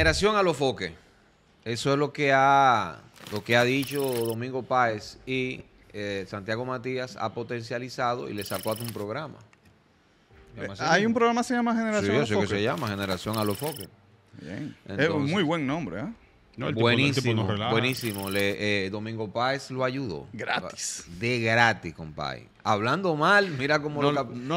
generación a los foques. Eso es lo que ha, lo que ha dicho Domingo Páez y eh, Santiago Matías ha potencializado y le sacó a un programa. hay un programa que se llama Generación sí, a los Foques. que se llama Generación a los Foques. es un muy buen nombre, ¿eh? buenísimo, Le, eh, Domingo Páez lo ayudó. Gratis. De gratis, compadre. Hablando mal, mira cómo lo,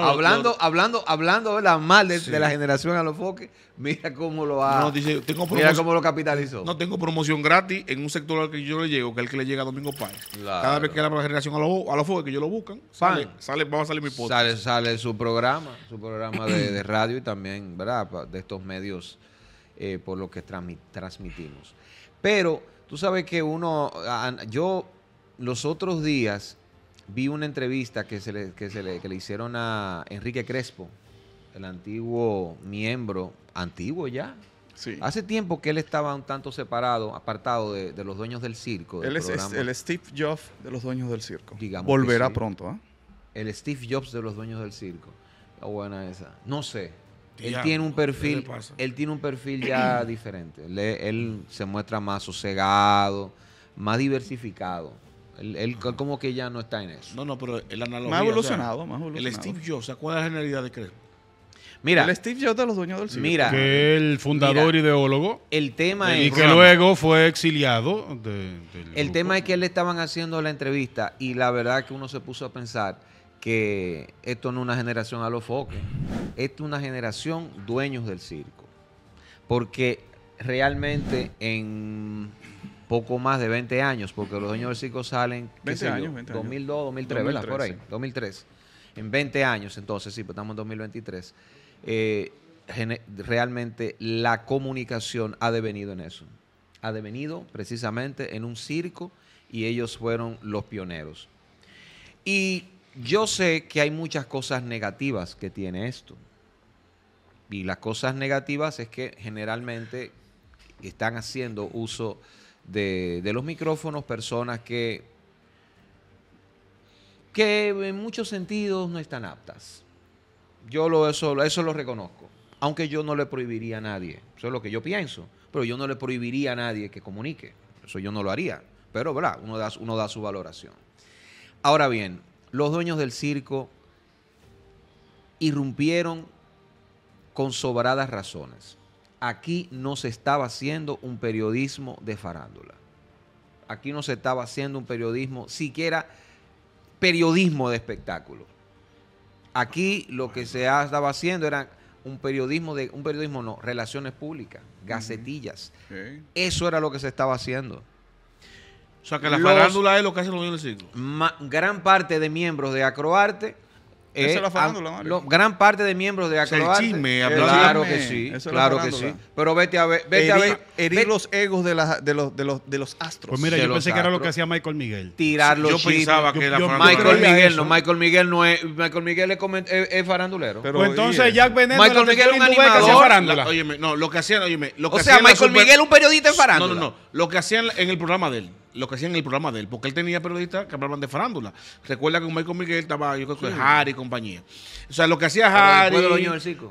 hablando, hablando, hablando, mal de, la generación a los foques, mira cómo lo ha. mira cómo lo capitalizó. No tengo promoción gratis en un sector al que yo le llego, que es el que le llega a Domingo Páez. Cada vez que la generación a los a los foques que ellos lo buscan, sale, sale, va a salir mi podcast. Sale, su programa, su programa de, radio y también, ¿verdad? De estos medios eh, por los que transmitimos. Pero tú sabes que uno, yo los otros días vi una entrevista que, se le, que, se le, hicieron a Enrique Crespo, el antiguo miembro, antiguo ya, Sí. Hace tiempo que él estaba un tanto separado, apartado de, los dueños del circo. Del él es, el Steve Jobs de los dueños del circo. Digamos Volverá pronto, ¿eh? El Steve Jobs de los dueños del circo. La buena esa. No sé. Él tiene un perfil, él tiene un perfil ya diferente. Él, se muestra más sosegado, más diversificado. Él, como que ya no está en eso. No, no, pero el analogía. Más evolucionado, más evolucionado. El Steve Jobs, ¿cuál es la generalidad de Mira. El Steve Jobs de los dueños del Cine. Mira. Que el fundador ideólogo. El tema es. Y que luego fue exiliado. De, el tema es que le estaban haciendo la entrevista y la verdad que uno se puso a pensar que esto no es una generación a los foques, esto es una generación dueños del circo. Porque realmente en poco más de 20 años, porque los dueños del circo salen, 20 años, 2002, 2003, 2003 Por ahí, 2003. En 20 años, entonces, sí, pues estamos en 2023. Eh, realmente la comunicación ha devenido en eso. Ha devenido precisamente en un circo y ellos fueron los pioneros. Y yo sé que hay muchas cosas negativas que tiene esto. Y las cosas negativas es que generalmente están haciendo uso de, los micrófonos personas que, que en muchos sentidos no están aptas. Yo lo, eso, eso lo reconozco. Aunque yo no le prohibiría a nadie. Eso es lo que yo pienso. Pero yo no le prohibiría a nadie que comunique. Eso yo no lo haría. Pero, Uno uno da su valoración. Ahora bien, los dueños del circo irrumpieron con sobradas razones. Aquí no se estaba haciendo un periodismo de farándula. Aquí no se estaba haciendo un periodismo, siquiera periodismo de espectáculo. Aquí lo que se estaba haciendo era un periodismo de, un periodismo no, relaciones públicas, gacetillas. Eso era lo que se estaba haciendo. O sea, que la farándula es lo que hacen los niños del circo. gran parte de miembros de Acroarte. Esa es eh, la farándula, Mario. gran parte de miembros de Acroarte. el chisme, eh, claro que sí, claro que sí. Pero vete a ver, vete herir, a ver, herir los egos de, los, astros. Pues mira, yo pensé que era lo que hacía Michael Miguel. Tirar los yo pensaba que la Michael Miguel, no, Michael Miguel no es, Michael Miguel es, farandulero. Pero, pues entonces Jack Benet Michael Miguel es un animador. Farándula. no, lo que hacían, o sea, Michael Miguel es un periodista en farándula. No, no, no, lo que hacían en el programa de él lo que hacían en el programa de él, porque él tenía periodistas que hablaban de farándula. Recuerda que con Michael Miguel estaba, yo creo que sí. Harry y compañía. O sea, lo que hacía Harry,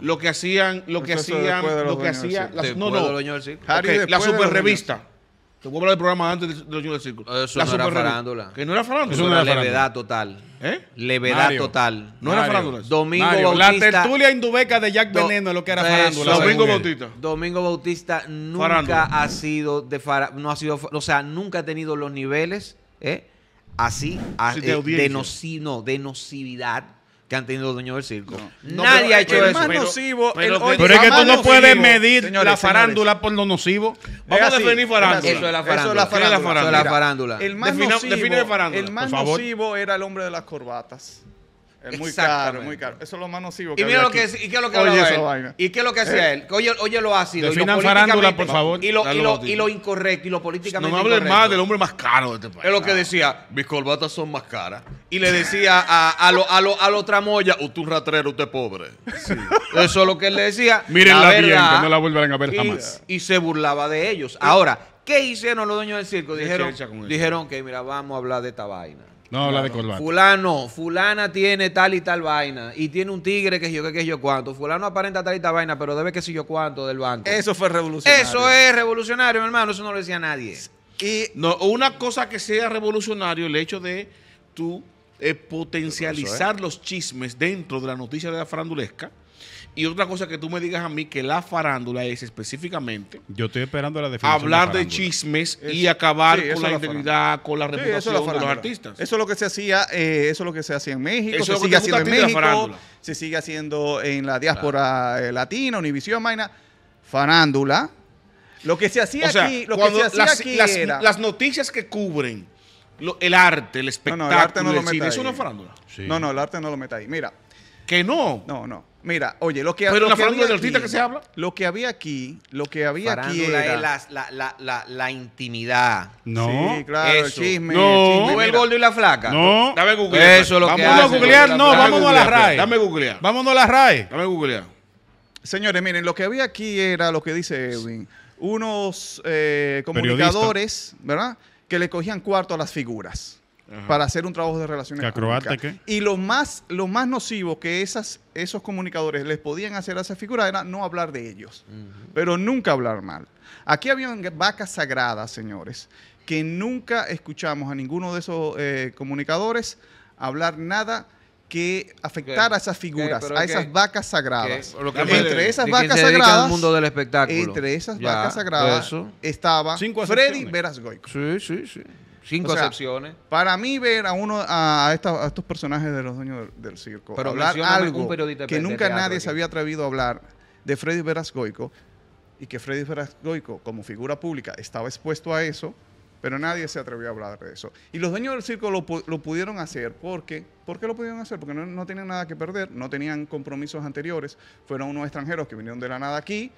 lo que hacían, lo que hacían, lo que hacía, no, no, Harry la super revista. Te voy a hablar del programa antes de, los Juniors del Círculo. Ah, eso la no era farándula. Que no era farándula. Eso no era levedad total. ¿Eh? Levedad total. No era farándula. Domingo Bautista. La tertulia indubeca de Jack Veneno es lo que era farándula. Domingo Bautista. Domingo Bautista nunca ha sido de no ha sido, o sea, nunca ha tenido los niveles, ¿eh? Así, de, eh, no, de nocividad que han tenido los dueños del circo. Nadie ha hecho eso. Más pero, nocivo, pero, es que tú no puedes medir la farándula por lo nocivo. Vamos a definir farándula. Eso es la farándula. Eso es la farándula. El más nocivo, era el hombre de las corbatas. Es muy caro, muy caro. Eso es lo más nocivo que Y mira lo que, y qué es lo que es lo que hacía él? Oye, oye, lo ácido. y lo farándula, por favor. Y lo, y, lo, y lo, incorrecto, y lo políticamente No me hables más del hombre más caro de este país. Es lo que ah. decía, mis corbatas son más caras. Y le decía a, a lo, a lo, a tramoya, usted un ratrero, usted pobre. Eso es lo que él le decía. Mírenla bien, que no la vuelvan a ver jamás. Y se burlaba de ellos. Ahora, ¿qué hicieron los dueños del circo? Dijeron, dijeron que mira, vamos a hablar de esta vaina. No habla de corbata. Fulano, fulana tiene tal y tal vaina. Y tiene un tigre que yo que, yo cuánto. Fulano aparenta tal y tal vaina, pero debe que si yo cuánto del banco. Eso fue revolucionario. Eso es revolucionario, mi hermano. Eso no lo decía nadie. Y no, una cosa que sea revolucionario, el hecho de tú eh, potencializar los chismes dentro de la noticia de la frandulesca y otra cosa que tú me digas a mí que la farándula es específicamente. Yo estoy esperando la definición. Hablar de, chismes y acabar con la, integridad, con la reputación de los artistas. Eso es lo que se hacía, eh, eso es lo que se hacía en México, se sigue haciendo en México, se sigue haciendo en la diáspora eh, latina, Univision, Maina, farándula. Lo que se hacía aquí, lo que se hacía las, las noticias que cubren el arte, el espectáculo, no, no, el arte no lo ahí. eso no es farándula. No, no, el arte no lo meta ahí. Mira, que no. No, no. Mira, oye, lo que Pero lo la que de que se habla. Lo que había aquí, lo que había aquí era... es la, la, la, la, intimidad. No. Sí, claro, el chisme. No. El, chisme. el gordo y la flaca. No. Dame googlear. Eso es lo que Vamos a googlear, no, vámonos a la RAE. Dame googlear. Vámonos a la RAE. Dame googlear. Señores, miren, lo que había aquí era lo que dice Edwin. Unos eh, comunicadores, ¿verdad? Que le cogían cuarto a las figuras para hacer un trabajo de relaciones Y lo más, lo más nocivo que esas, esos comunicadores les podían hacer a esa figura era no hablar de ellos, pero nunca hablar mal. Aquí habían vacas sagradas, señores, que nunca escuchamos a ninguno de esos eh, comunicadores hablar nada que afectara a esas figuras, a esas vacas sagradas. entre esas vacas sagradas, mundo del espectáculo. entre esas vacas sagradas, estaba Freddy Goico. Sí, sí, sí. Cinco excepciones. Para mí ver a uno a, estos personajes de los dueños del, circo Pero hablar algo que nunca nadie se había atrevido a hablar de Freddy Verasgoico y que Freddy Verasgoico como figura pública estaba expuesto a eso, pero nadie se atrevió a hablar de eso. Y los dueños del circo lo, pudieron hacer porque, ¿por qué lo pudieron hacer? Porque no, no tenían nada que perder, no tenían compromisos anteriores, fueron unos extranjeros que vinieron de la nada aquí,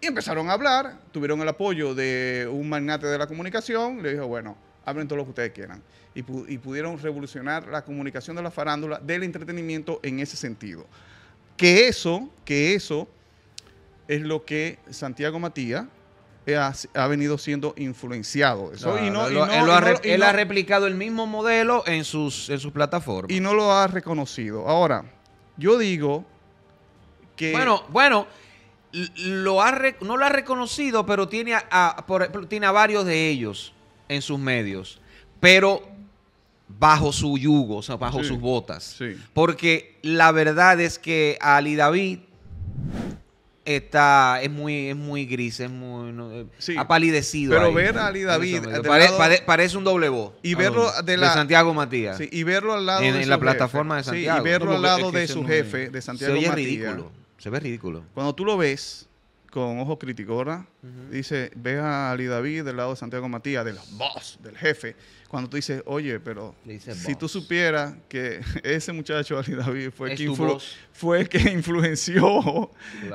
y empezaron a hablar, tuvieron el apoyo de un magnate de la comunicación, le dijo, bueno, hablen todo lo que ustedes quieran. Y, pudieron revolucionar la comunicación de la farándula, del entretenimiento en ese sentido. Que eso, que eso es lo que Santiago Matías ha, venido siendo influenciado. él ha replicado el mismo modelo en sus, en sus plataformas. Y no lo ha reconocido. Ahora, yo digo que... Bueno, bueno lo ha, no lo ha reconocido, pero tiene a, tiene varios de ellos en sus medios, pero bajo su yugo, bajo sus botas. Porque la verdad es que Ali David está es muy es muy gris es muy eh, ha palidecido pero ver a Ali David parece un doble voz y verlo ah, de, la, Santiago Matías y verlo al lado en, de la plataforma de Santiago y verlo al lado de su jefe de Santiago ridículo se ve ridículo. Cuando tú lo ves con ojo crítico, ¿verdad? Dice, ve a Ali David del lado de Santiago Matías, del boss, del jefe. Cuando tú dices, oye, pero si tú supieras que ese muchacho Ali David fue, el fue que influenció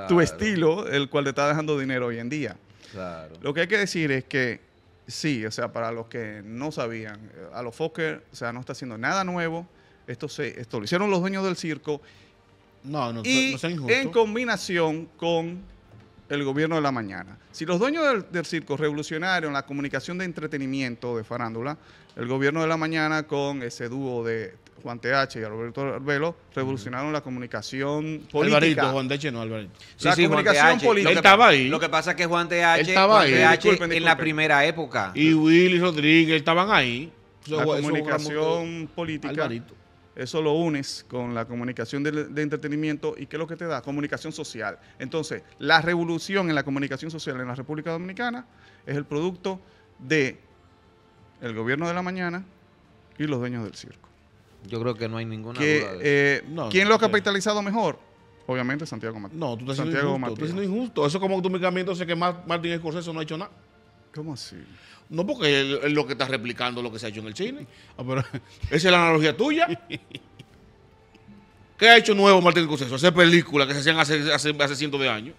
tu estilo, el cual te está dejando dinero hoy en día. Claro. Lo que hay que decir es que sí, o sea, para los que no sabían, eh, a los Fokker, o sea, no está haciendo nada nuevo. Esto, se, esto lo hicieron los dueños del circo no, no, y no En combinación con el gobierno de la mañana. Si los dueños del, circo revolucionaron la comunicación de entretenimiento de farándula, el gobierno de la mañana con ese dúo de Juan TH y Alberto Arbelo revolucionaron la comunicación política. Alvarito, la comunicación política. Él estaba ahí. Lo que pasa es que Juan TH, estaba ahí. en la primera época. Y Willy Rodríguez estaban ahí. La, comunicación política. Alvarito eso lo unes con la comunicación de, entretenimiento y ¿qué es lo que te da? Comunicación social. Entonces, la revolución en la comunicación social en la República Dominicana es el producto de el gobierno de la mañana y los dueños del circo. Yo creo que no hay ninguna duda de eso. Eh, ¿Quién lo ha capitalizado mejor? Obviamente Santiago Martín. No, tú estás siendo injusto. Eso es como tú me entonces que Martín Escorceso no ha hecho nada. ¿Cómo así? No, porque es lo que está replicando lo que se ha hecho en el cine. Ah, esa es la analogía tuya. ¿Qué ha hecho nuevo Martín Cruceso, Hacer películas que se hacían hace, hace, hace cientos de años.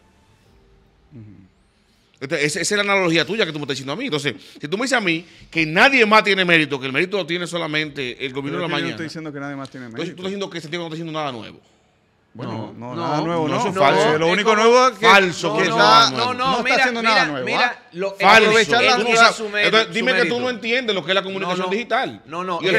Este, esa, es la analogía tuya que tú me estás diciendo a mí. Entonces, si tú me dices a mí que nadie más tiene mérito, que el mérito lo tiene solamente el gobierno de la mañana. Yo estoy diciendo que nadie más tiene mérito. Entonces, tú estás diciendo que Santiago no está diciendo nada nuevo. Bueno, no, no, no, nada nuevo, no. Eso es falso. lo único nuevo es que, falso. Que no, no, no, está haciendo nada nuevo. lo, falso. dime que tú no entiendes lo que es la comunicación digital. No, no. dime,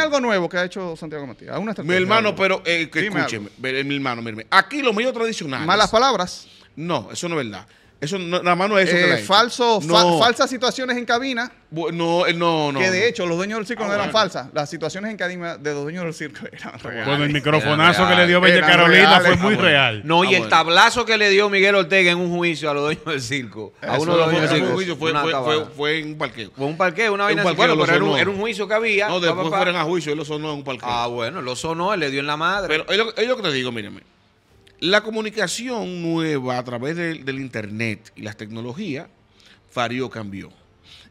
algo nuevo que ha hecho Santiago Matías. mi hermano, pero eh, escúcheme, eh, mi hermano, mi Aquí los medios tradicionales. Malas palabras. No, eso no es verdad. Eso no, nada más no es eso. que eh, falso, falsas situaciones en cabina. No, eh, no, no. Que de hecho, los dueños del circo no ah, eran falsas. Las situaciones en cabina de los dueños del circo eran reales. Bueno, el microfonazo que le dio Bella Carolina fue muy ah, real. No, y ah, el tablazo que le dio Miguel Ortega en un juicio a los dueños del circo. a uno de los dueños del circo. fue, en un parqueo. Fue un parqueo, una vaina. Un bueno, pero era un, juicio que había. No, después fueron a juicio, él lo sonó en un parqueo. Ah, bueno, lo sonó, él le dio en la madre. Pero es lo que te digo, míreme. La comunicación nueva a través del, Internet y las tecnologías farió cambió.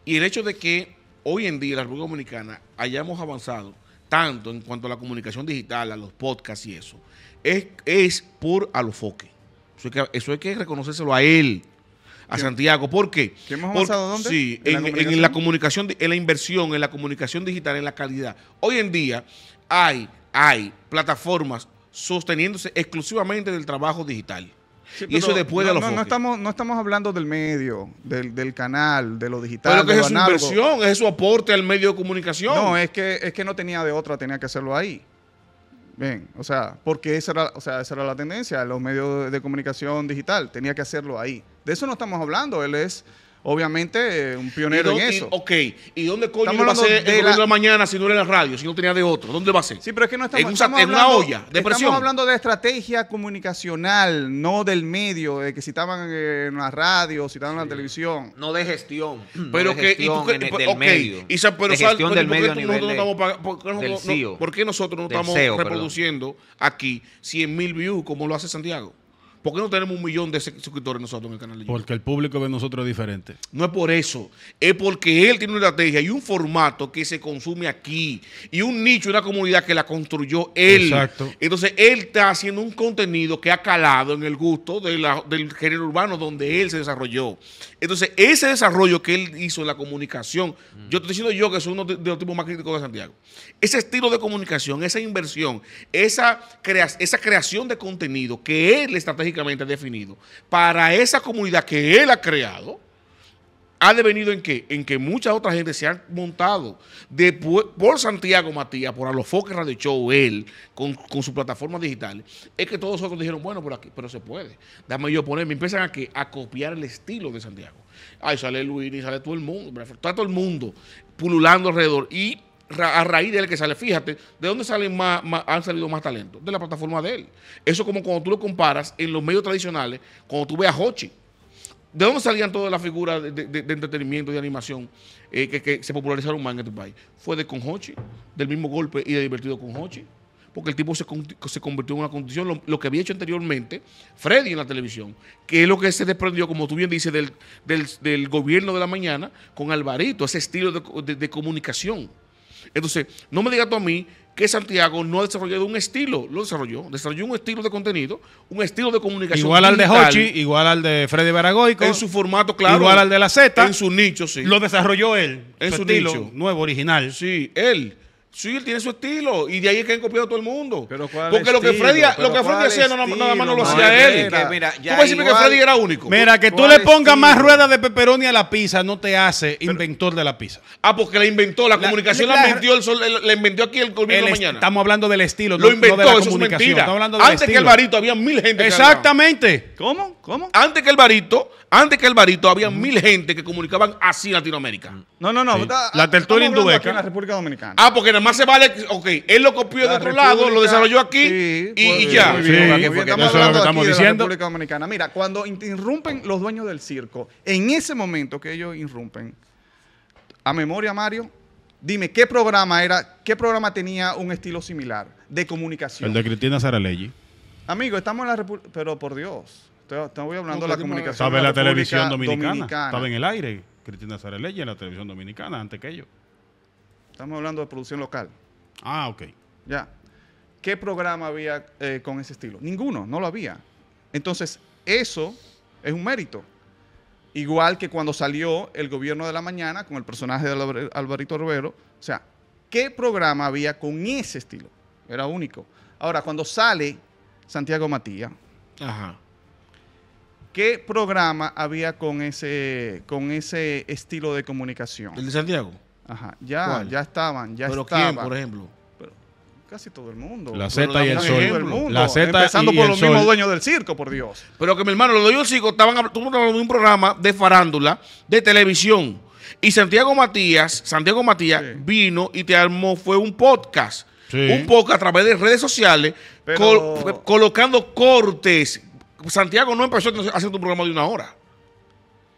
Y el hecho de que hoy en día en la República Dominicana hayamos avanzado tanto en cuanto a la comunicación digital, a los podcasts y eso, es, es por a Eso que, eso hay que reconocérselo a él, a ¿Qué? Santiago. ¿Por ¿Qué hemos avanzado Porque, dónde? Sí, ¿En, la comunicación, en la inversión, en la comunicación digital, en la calidad. Hoy en día hay, hay plataformas sosteniéndose exclusivamente del trabajo digital. y eso después de los no, no estamos No estamos hablando del medio, del, canal, de lo digital. Pero que es su inversión, es su aporte al medio de comunicación. No, es que, es que no tenía de otra, tenía que hacerlo ahí. Bien, o sea, porque esa era, la tendencia, los medios de comunicación digital, tenía que hacerlo ahí. De eso no estamos hablando, él es obviamente, eh, un pionero en eso. ok, ¿y dónde coño iba a ser el la... de la mañana si no era la radio, si no tenía de otro? ¿Dónde va a ser? Sí, pero es que no estamos, en, una olla de Estamos hablando de estrategia comunicacional, no del medio, de que estaban eh, en la radio, si estaban en la televisión. No de gestión. Pero que, del medio. pero gestión del medio ¿Por qué nosotros no estamos e reproduciendo aquí 100 mil views como lo hace Santiago? ¿Por qué no tenemos un millón de suscriptores nosotros en el canal Porque el público de nosotros es diferente. No es por eso. Es porque él tiene una estrategia y un formato que se consume aquí. Y un nicho, una comunidad que la construyó él. Exacto. Entonces, él está haciendo un contenido que ha calado en el gusto del género urbano donde él se desarrolló. Entonces, ese desarrollo que él hizo en la comunicación, mm. yo estoy diciendo yo que soy uno de, los tipos más críticos de Santiago. Ese estilo de comunicación, esa inversión, esa, creación de contenido que él estrategia definido para esa comunidad que él ha creado, ha devenido en qué? En que mucha otra gente se han montado de, por Santiago Matías, por a los focos Radio Show, él, con, su plataforma digital, es que todos otros dijeron, bueno, por aquí, pero se puede. Dame yo ponerme. Empiezan a, que, a copiar el estilo de Santiago. Ahí sale Luis, y sale todo el mundo, está todo el mundo pululando alrededor. Y a raíz de él que sale. Fíjate, ¿de dónde salen más, han salido más talentos? De la plataforma de él. Eso como cuando tú lo comparas en los medios tradicionales, cuando tú ves a Hochi. ¿De dónde salían todas las figuras de, entretenimiento y de animación eh, que, se popularizaron más en este país? Fue de con Hochi, del mismo golpe y de divertido con Hochi. Porque el tipo se, se convirtió en una condición, lo, que había hecho anteriormente Freddy en la televisión, que es lo que se desprendió, como tú bien dices, del, gobierno de la mañana con Alvarito, ese estilo de, de comunicación entonces, no me digas tú a mí que Santiago no ha desarrollado un estilo, lo desarrolló, desarrolló un estilo de contenido, un estilo de comunicación. Igual al de Hochi, igual al de Freddy Baragoico. En su formato, claro. Igual al de la Z. En su nicho, sí. Lo desarrolló él. En su, estilo nicho. Nuevo, original. Sí, él. Sí, él tiene su estilo y de ahí es que han copiado todo el mundo. Pero ¿cuál Porque lo que Freddy, lo que Freddy hacía no, nada más no lo hacía él. Tú mira, ya ¿Tú que Freddy era único? Mira, que tú le pongas más ruedas de pepperoni a la pizza no te hace inventor de la pizza. Ah, porque la inventó, la, comunicación la, inventó, el el, la, inventó aquí el de mañana. Estamos hablando del estilo, lo inventó, de la comunicación. Estamos hablando del antes que el barito había mil gente. Exactamente. ¿Cómo? ¿Cómo? Antes que el barito, antes que el barito había mil gente que comunicaban así Latinoamérica. No, no, no. La tertulia indubeca. en la República Dominicana. Ah, porque en más se vale. Ok, él lo copió de otro lado, lo desarrolló aquí y, ya. estamos eso es lo que estamos diciendo. República Dominicana. Mira, cuando irrumpen los dueños del circo, en ese momento que ellos irrumpen, a memoria, Mario, dime qué programa era, qué programa tenía un estilo similar de comunicación. El de Cristina Saralegi Amigo, estamos en la República. Pero por Dios, te voy hablando de la comunicación. Estaba en la, televisión dominicana, Estaba en el aire Cristina Saralegi en la televisión dominicana antes que ellos. Estamos hablando de producción local. Ah, ok. Ya. ¿Qué programa había eh, con ese estilo? Ninguno, no lo había. Entonces, eso es un mérito. Igual que cuando salió el gobierno de la mañana con el personaje de Alvarito Rivero. O sea, ¿qué programa había con ese estilo? Era único. Ahora, cuando sale Santiago Matías, ¿qué programa había con ese, con ese estilo de comunicación? El de Santiago. Ajá, ya, ya estaban, ya estaban. ¿Pero quién, por ejemplo? casi todo el mundo. La Z y el Sol. mundo, la Z Empezando por los mismos dueños del circo, por Dios. Pero que mi hermano, los dueños del circo estaban de un programa de farándula, de televisión. Y Santiago Matías, Santiago Matías vino y te armó, fue un podcast. Un podcast a través de redes sociales, colocando cortes. Santiago no empezó haciendo un programa de una hora.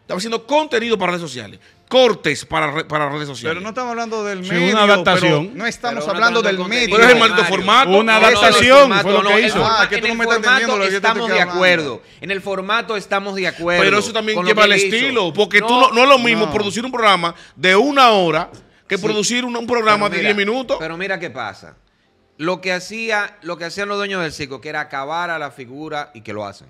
Estaba haciendo contenido para redes sociales. Cortes para, redes sociales. Pero no estamos hablando del medio. una adaptación. no estamos hablando, del medio. Pero es el maldito formato. Una adaptación. No, fue lo que hizo. Ah, que tú no me estás entendiendo que Estamos de acuerdo. En el formato estamos de acuerdo. Pero eso también lleva al estilo. Porque tú no, es lo mismo producir un programa de una hora que producir un, programa de 10 minutos. Pero mira qué pasa. Lo que, hacía, lo que hacían los dueños del circo, que era acabar a la figura y que lo hacen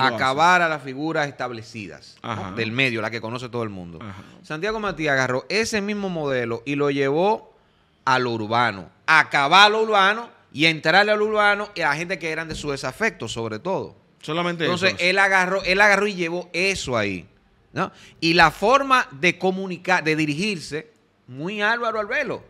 acabar a las figuras establecidas del medio, la que conoce todo el mundo. Santiago Matías agarró ese mismo modelo y lo llevó a lo urbano, acabar lo urbano y entrarle al urbano y a la gente que eran de su desafecto, sobre todo. Solamente Entonces, eso. él agarró, él agarró y llevó eso ahí. ¿no? Y la forma de comunicar, de dirigirse, muy Álvaro Albelo.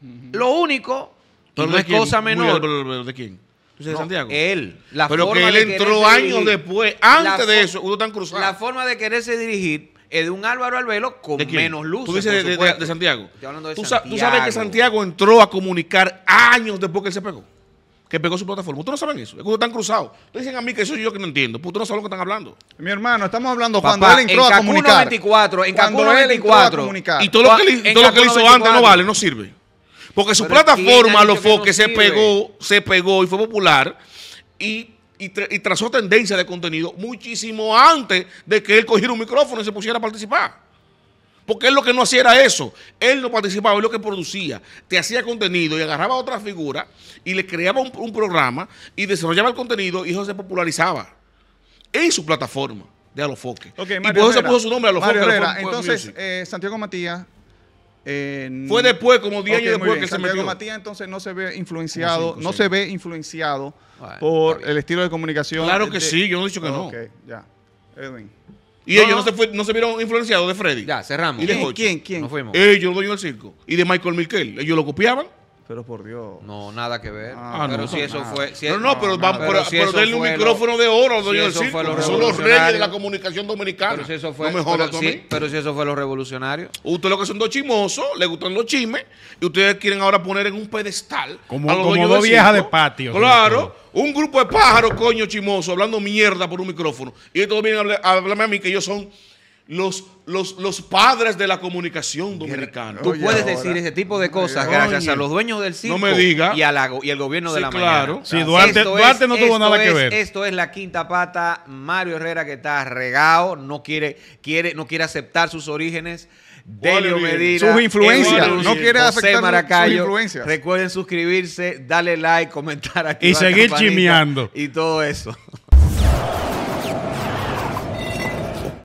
velo. Lo único, y no es cosa menor. ¿De quién? Santiago. Él. Pero que él entró años después, antes de eso, uno tan cruzado. La forma de quererse dirigir es de un Álvaro Albelo con menos luces. Tú dices de, Santiago. hablando de ¿Tú Santiago. Tú sabes que Santiago entró a comunicar años después que él se pegó. Que pegó su plataforma. Ustedes no saben eso. Es que están cruzados. Dicen a mí que eso yo que no entiendo. ustedes no saben lo que están hablando. Mi hermano, estamos hablando cuando él entró a comunicar. en Cacuno 94. Y todo lo que él, todo lo que hizo antes no vale, no sirve. Porque su plataforma, los foques, se pegó, se pegó y fue popular y, trazó tendencia de contenido muchísimo antes de que él cogiera un micrófono y se pusiera a participar. Porque él lo que no hacía era eso. Él no participaba, él lo que producía. Te hacía contenido y agarraba a otra figura y le creaba un, programa y desarrollaba el contenido y eso se popularizaba en su plataforma de Alofoque. y por eso se puso su nombre Alofoque. Mario Entonces, eh, Santiago Matías fue después, como 10 años después que se metió. Matías entonces no se ve influenciado, no se ve influenciado por el estilo de comunicación. Claro que sí, yo no he dicho que no. Ok, ya. Edwin. ¿Y ellos no. se no se vieron influenciados de Freddy? Ya, cerramos. ¿Y ¿Quién, de ¿Quién? fuimos. Ellos, el dueño del circo. Y de Michael Miquel. Ellos lo copiaban. Pero por Dios. No, nada que ver. Ah, ah, pero si eso fue. no, pero, no, pero, pero un micrófono de oro, doña si Son los reyes de la comunicación dominicana. Pero si eso fue. No pero, si, eso fue los revolucionarios. Ustedes lo que son dos chimosos, les gustan los chimes y ustedes quieren ahora poner en un pedestal. Como, dos viejas de patio. Claro. Un grupo de pájaros, coño, chimoso, hablando mierda por un micrófono. Y todos vienen a hablarme a mí que ellos son los, los, padres de la comunicación dominicana. Tú puedes decir ese tipo de cosas gracias a los dueños del sitio Y, al gobierno de la mañana. Sí, Duarte, esto es, no tuvo nada que ver. Esto es la quinta pata. Mario Herrera que está regado, no quiere, quiere, no quiere aceptar sus orígenes. Sus influencias. No quiere aceptar sus influencias. Recuerden suscribirse, darle like, comentar aquí. Y seguir chimeando. Y todo eso.